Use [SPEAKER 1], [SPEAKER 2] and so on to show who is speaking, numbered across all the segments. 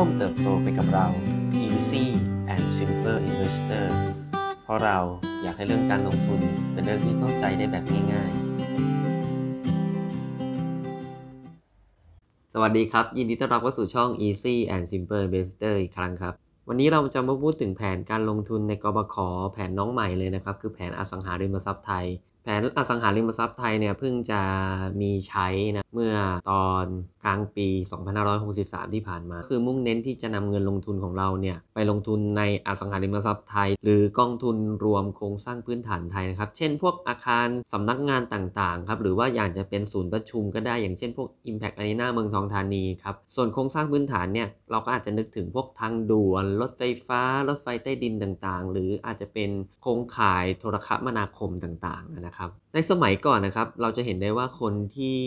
[SPEAKER 1] ร่วมเติบโตไปกับเรา Easy and Simple Investor เพราะเราอยากให้เรื่องการลงทุน เป็นเรื่องที่เข้าใจได้แบบง่าย ๆ สวัสดีครับ ยินดีต้อนรับเข้าสู่ช่อง Easy and Simple Investor อีกครั้งครับ วันนี้เราจะมาพูดถึงแผนการลงทุนในกบขแผนน้องใหม่เลยนะครับคือแผนอสังหาริมทรัพย์ไทย แผนอสังหาริมทรัพย์ไทยเนี่ยเพิ่งจะมีใช้นะเมื่อตอนกลางปี 2563 ที่ผ่านมา คือมุ่งเน้นที่จะนำเงินลงทุนของเราเนี่ย ไปลงทุนในอสังหาริมทรัพย์ไทย หรือกองทุนรวมโครงสร้างพื้นฐานไทยนะครับ เช่นพวกอาคารสำนักงานต่าง ๆ ครับ หรือว่าอยากจะเป็นศูนย์ประชุมก็ได้ อย่างเช่นพวก Impact Arena เมืองทองธานีครับ ส่วนโครงสร้างพื้นฐานเนี่ยเราก็อาจจะนึกถึงพวกทางด่วนรถไฟฟ้า รถไฟใต้ดินต่างๆ หรืออาจจะเป็นโครงข่ายโทรคมนาคมต่างๆนะครับในสมัยก่อนนะครับเราจะเห็นได้ว่าคนที่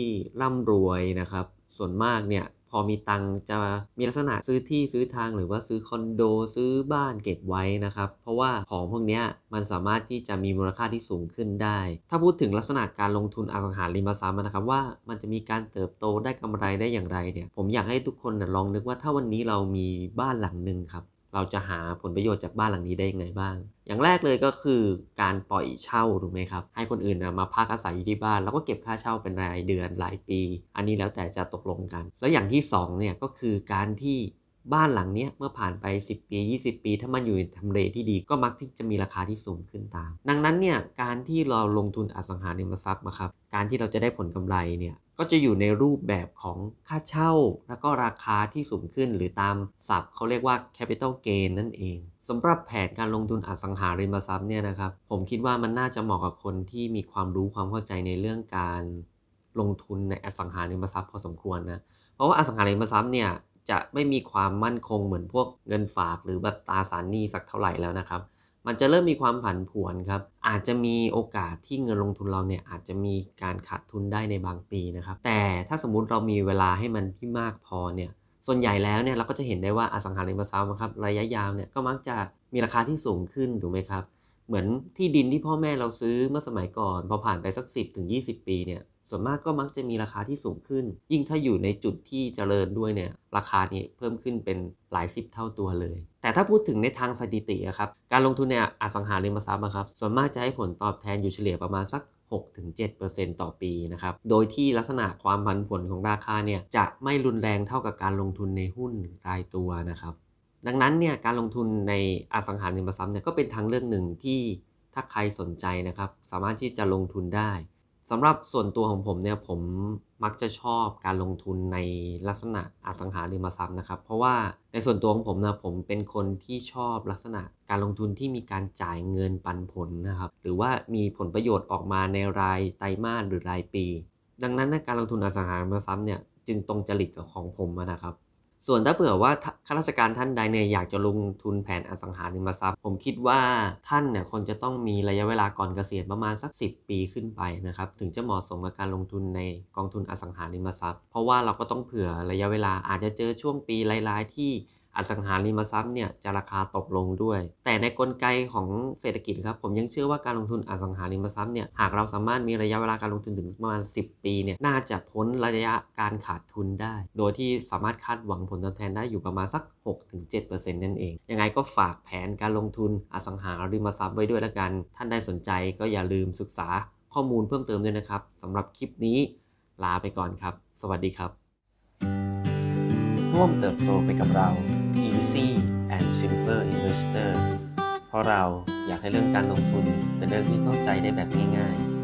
[SPEAKER 1] ร่ำำรวยนะครับส่วนมากเนี่ย พอมีตังจะมีลักษณะซื้อที่ซื้อทางหรือว่าซื้อคอนโดซื้อบ้านเก็บไว้นะครับ เพราะว่าของพวกนี้มันสามารถที่จะมีมูลค่าที่สูงขึ้นได้ ถ้าพูดถึงลักษณะการลงทุนอสังหาริมทรัพย์นะครับ ว่ามันจะมีการเติบโตได้กำไรได้อย่างไรเนี่ย ผมอยากให้ทุกคนนะลองนึกว่าถ้าวันนี้เรามีบ้านหลังหนึ่งครับเราจะหาผลประโยชน์จากบ้านหลังนี้ได้ยังไงบ้าง อย่างแรกเลยก็คือการปล่อยเช่าถูกไหมครับ ให้คนอื่นนะมาพักอาศัยอยู่ที่บ้าน แล้วก็เก็บค่าเช่าเป็นรายเดือนหลายปี อันนี้แล้วแต่จะตกลงกัน แล้วอย่างที่2เนี่ยก็คือการที่บ้านหลังเนี้ยเมื่อผ่านไป 10 ปี 20 ปี ถ้ามันอยู่ในทำเลที่ดีก็มักที่จะมีราคาที่สูงขึ้นตาม ดังนั้นเนี่ย การที่เราลงทุนอสังหาริมทรัพย์นะครับ การที่เราจะได้ผลกำไรเนี่ย ก็จะอยู่ในรูปแบบของค่าเช่า แล้วก็ราคาที่สูงขึ้น หรือตามศัพท์ เขาเรียกว่า capital gain นั่นเองสำหรับแผนการลงทุนอสังหาริมทรัพย์เนี่ยนะครับผมคิดว่ามันน่าจะเหมาะกับคนที่มีความรู้ความเข้าใจในเรื่องการ ลงทุนในอสังหาริมทรัพย์พอสมควรนะเพราะว่าอสังหาริมทรัพย์เนี่ยจะไม่มีความมั่นคงเหมือนพวกเงินฝากหรือแบบตราสารหนี้สักเท่าไหร่แล้วนะครับ มันจะเริ่มมีความผันผวนครับ อาจจะมีโอกาสที่เงินลงทุนเราเนี่ยอาจจะมีการขาดทุนได้ในบางปีนะครับ แต่ถ้าสมมุติเรามีเวลาให้มันที่มากพอเนี่ย ส่วนใหญ่แล้วเนี่ยเราก็จะเห็นได้ว่าอสังหาริมทรัพย์นะครับ ระยะยาวเนี่ยก็มักจะมีราคาที่สูงขึ้นถูกไหมครับ เหมือนที่ดินที่พ่อแม่เราซื้อเมื่อสมัยก่อน พอผ่านไปสัก 10-20 ปีเนี่ยส่วนมากก็มักจะมีราคาที่สูงขึ้น ยิ่งถ้าอยู่ในจุดที่เจริญด้วยเนี่ยราคานี้เพิ่มขึ้นเป็นหลายสิบเท่าตัวเลย แต่ถ้าพูดถึงในทางสถิติครับการลงทุนในอสังหาริมทรัพย์ครับ ส่วนมากจะให้ผลตอบแทนอยู่เฉลี่ยประมาณสัก6-7%ต่อปีนะครับโดยที่ลักษณะความผันผวนของราคาเนี่ยจะไม่รุนแรงเท่ากับการลงทุนในหุ้นรายตัวนะครับดังนั้นเนี่ยการลงทุนในอสังหาริมทรัพย์เนี่ยก็เป็นทางเลือกหนึ่งที่ถ้าใครสนใจนะครับสามารถที่จะลงทุนได้สำหรับส่วนตัวของผมเนี่ยผมมักจะชอบการลงทุนในลักษณะอสังหาริมทรัพย์นะครับ เพราะว่าในส่วนตัวของผมนะผมเป็นคนที่ชอบลักษณะการลงทุนที่มีการจ่ายเงินปันผลนะครับ หรือว่ามีผลประโยชน์ออกมาในรายไตรมาสหรือรายปี ดังนั้นการลงทุนอสังหาริมทรัพย์เนี่ยจึงตรงจริตกับของผมนะครับส่วนถ้าเผื่อว่าข้าราชการท่านใดเนี่ยอยากจะลงทุนแผนอสังหาริมทรัพย์ผมคิดว่าท่านเนี่ยคนจะต้องมีระยะเวลาก่อนเกษียณประมาณสัก 10 ปีขึ้นไปนะครับถึงจะเหมาะสมกับการลงทุนในกองทุนอสังหาริมทรัพย์ เพราะว่าเราก็ต้องเผื่อระยะเวลาอาจจะเจอช่วงปีราย ๆ ที่อสังหาริมทรัพย์เนี่ยจะราคาตกลงด้วย แต่ในกลไกของเศรษฐกิจครับผมยังเชื่อว่าการลงทุนอสังหาริมทรัพย์เนี่ยหากเราสามารถมีระยะเวลาการลงทุนถึงประมาณ 10 ปีเนี่ยน่าจะพ้นระยะการขาดทุนได้ โดยที่สามารถคาดหวังผลตอบแทนได้อยู่ประมาณสัก 6-7%นั่นเองยังไงก็ฝากแผนการลงทุนอสังหาริมทรัพย์ไว้ด้วยละกัน ท่านได้สนใจก็อย่าลืมศึกษาข้อมูลเพิ่มเติมด้วยนะครับสำหรับคลิปนี้ลาไปก่อนครับ สวัสดีครับ ร่วมเติบโตไปกับเรา Easy and Simple Investor เพราะเราอยากให้เรื่องการลงทุนเป็นเรื่องที่เข้าใจได้แบบง่าย ๆ